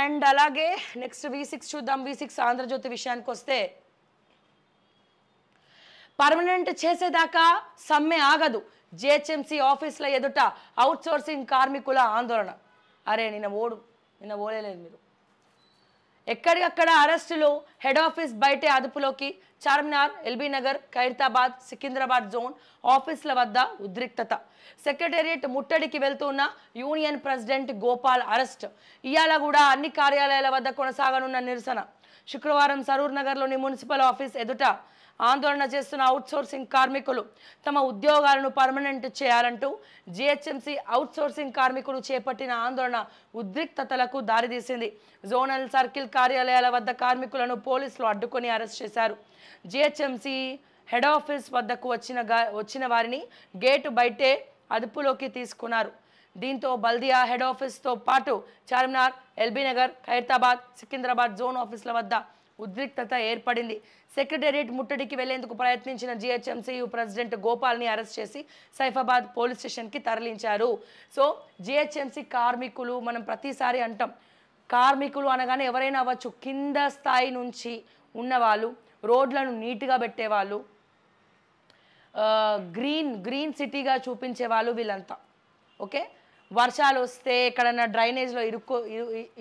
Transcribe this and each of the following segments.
and అలాగే next V six చూద్దాం V six Andhra Jyothi విషయానికి వస్తే పర్మనెంట్ చేసేదాకా సమ్మె ఆగదు జిహెచ్ఎంసీ ఆఫీసుల ఎదుట అవుట్సోర్సింగ్ కార్మికుల ఆందోళన అరే నిన్న ఓడు నిన్న ఓడలేదు మీరు ఎక్కడికక్కడ అరెస్టులు హెడ్ ఆఫీస్ బయటే అదుపులోకి చార్మినార్ ఎల్బీ నగర్ ఖైరతాబాద్ సికింద్రాబాద్ జోన్ ఆఫీసుల వద్ద ఉద్రిక్తత సెక్రటేరియట్ ముట్టడికి వెళ్తున్న యూనియన్ ప్రెసిడెంట్ గోపాల్ అరెస్ట్ ఇవాళ కూడా అన్ని కార్యాలయాల వద్ద కొనసాగనున్న నిరసన శుక్రవారం సరూర్ నగర్లోని మున్సిపల్ ఆఫీస్ ఎదుట ఆందోళన చేస్తున్న అవుట్సోర్సింగ్ కార్మికులు తమ ఉద్యోగాలను పర్మనెంట్ చేయాలంటూ జిహెచ్ఎంసీ అవుట్సోర్సింగ్ కార్మికులు చేపట్టిన ఆందోళన ఉద్రిక్తతలకు దారితీసింది జోనల్ సర్కిల్ కార్యాలయాల వద్ద కార్మికులను పోలీసులు అడ్డుకొని అరెస్ట్ చేశారు జిహెచ్ఎంసీ హెడ్ ఆఫీస్ వద్దకు వచ్చిన వచ్చిన వారిని గేటు బయటే అదుపులోకి తీసుకున్నారు దీంతో బల్దియా హెడ్ ఆఫీస్తో పాటు చార్మినార్ ఎల్బీనగర్ ఖైరతాబాద్ సికింద్రాబాద్ జోన్ ఆఫీసుల వద్ద ఉద్రిక్తత ఏర్పడింది సెక్రటేరియట్ ముట్టడికి వెళ్లేందుకు ప్రయత్నించిన జిహెచ్ఎంసీయు ప్రెసిడెంట్ గోపాల్ని అరెస్ట్ చేసి సైఫాబాద్ పోలీస్ స్టేషన్కి తరలించారు సో జిహెచ్ఎంసీ కార్మికులు మనం ప్రతిసారి అంటాం కార్మికులు అనగానే ఎవరైనా అవ్వచ్చు కింద స్థాయి నుంచి ఉన్నవాళ్ళు రోడ్లను నీట్గా పెట్టేవాళ్ళు గ్రీన్ గ్రీన్ సిటీగా చూపించేవాళ్ళు వీళ్ళంతా ఓకే వర్షాలు వస్తే ఎక్కడైనా డ్రైనేజ్లో ఇరుక్కు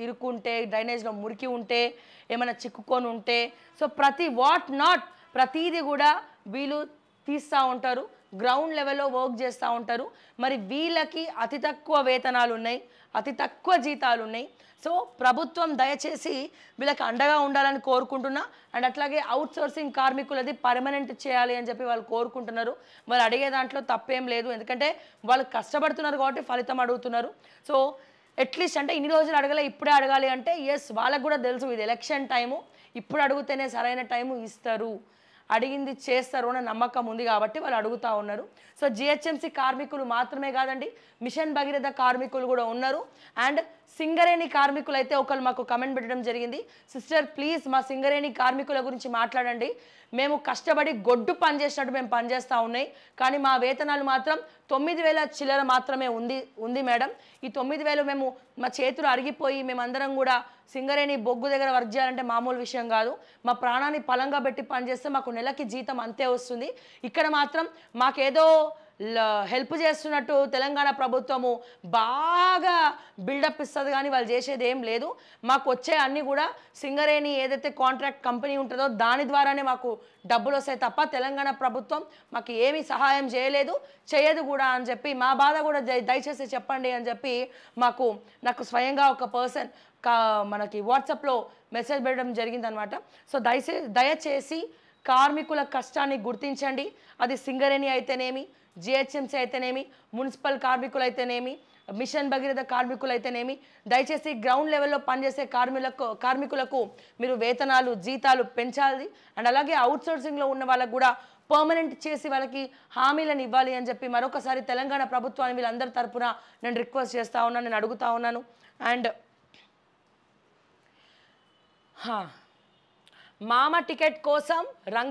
ఇరుక్కుంటే డ్రైనేజ్లో మురికి ఉంటే ఏమైనా చిక్కుకొని ఉంటే సో ప్రతి వాట్ నాట్ ప్రతీది కూడా వీళ్ళు తీస్తూ ఉంటారు గ్రౌండ్ లెవెల్లో వర్క్ చేస్తూ ఉంటారు మరి వీళ్ళకి అతి తక్కువ వేతనాలు ఉన్నాయి అతి తక్కువ జీతాలు ఉన్నాయి సో ప్రభుత్వం దయచేసి వీళ్ళకి అండగా ఉండాలని కోరుకుంటున్నా అండ్ అట్లాగే అవుట్ సోర్సింగ్ కార్మికులది పర్మనెంట్ చేయాలి అని చెప్పి వాళ్ళు కోరుకుంటున్నారు వాళ్ళు అడిగే దాంట్లో తప్పేం లేదు ఎందుకంటే వాళ్ళు కష్టపడుతున్నారు కాబట్టి ఫలితం అడుగుతున్నారు సో అట్లీస్ట్ అంటే ఇన్ని రోజులు అడగలే ఇప్పుడే అడగాలి అంటే ఎస్ వాళ్ళకు కూడా తెలుసు ఇది ఎలక్షన్ టైము ఇప్పుడు అడిగితేనే సరైన టైము ఇస్తారు అడిగింది చేస్తారు అనే నమ్మకం ఉంది కాబట్టి వాళ్ళు అడుగుతూ ఉన్నారు సో జిహెచ్ఎంసీ కార్మికులు మాత్రమే కాదండి మిషన్ భగీరథ కార్మికులు కూడా ఉన్నారు అండ్ సింగరేణి కార్మికులు అయితే ఒకళ్ళు మాకు కమెంట్ పెట్టడం జరిగింది సిస్టర్ ప్లీజ్ మా సింగరేణి కార్మికుల గురించి మాట్లాడండి మేము కష్టపడి గొడ్డు పనిచేసినట్టు మేము పనిచేస్తూ ఉన్నాయి కానీ మా వేతనాలు మాత్రం తొమ్మిది వేల చిల్లర మాత్రమే ఉంది ఉంది మేడం ఈ తొమ్మిది వేలు మేము మా చేతులు అరిగిపోయి మేమందరం కూడా సింగరేణి బొగ్గు దగ్గర వర్క్ చేయాలంటే మామూలు విషయం కాదు మా ప్రాణాన్ని పలంగా పెట్టి పనిచేస్తే మాకు నెలకి జీతం అంతే వస్తుంది ఇక్కడ మాత్రం మాకేదో హెల్ప్ చేస్తున్నట్టు తెలంగాణ ప్రభుత్వము బాగా బిల్డప్ ఇస్తుంది కానీ వాళ్ళు చేసేది ఏం లేదు మాకు వచ్చే అన్నీ కూడా సింగరేణి ఏదైతే కాంట్రాక్ట్ కంపెనీ ఉంటుందో దాని ద్వారానే మాకు డబ్బులు వస్తాయి తప్ప తెలంగాణ ప్రభుత్వం మాకు ఏమీ సహాయం చేయలేదు చేయదు కూడా అని చెప్పి మా బాధ కూడా దయచేసి చెప్పండి అని చెప్పి మాకు నాకు స్వయంగా ఒక పర్సన్ కా మనకి వాట్సాప్లో మెసేజ్ పెట్టడం జరిగిందనమాట సో దయచే దయచేసి కార్మికుల కష్టాన్ని గుర్తించండి అది సింగరేణి అయితేనేమి జిహెచ్ఎంసీ అయితేనేమి మున్సిపల్ కార్మికులు అయితేనేమి మిషన్ భగీరథ కార్మికులు అయితేనేమి దయచేసి గ్రౌండ్ లెవెల్లో పనిచేసే కార్మికులకు కార్మికులకు మీరు వేతనాలు జీతాలు పెంచాలి అండ్ అలాగే అవుట్సోర్సింగ్లో ఉన్న వాళ్ళకు కూడా పర్మనెంట్ చేసి వాళ్ళకి హామీలను ఇవ్వాలి అని చెప్పి మరొకసారి తెలంగాణ ప్రభుత్వాన్ని వీళ్ళందరి తరఫున నేను రిక్వెస్ట్ చేస్తూ ఉన్నాను నేను అడుగుతా ఉన్నాను అండ్ మామ టికెట్ కోసం రంగ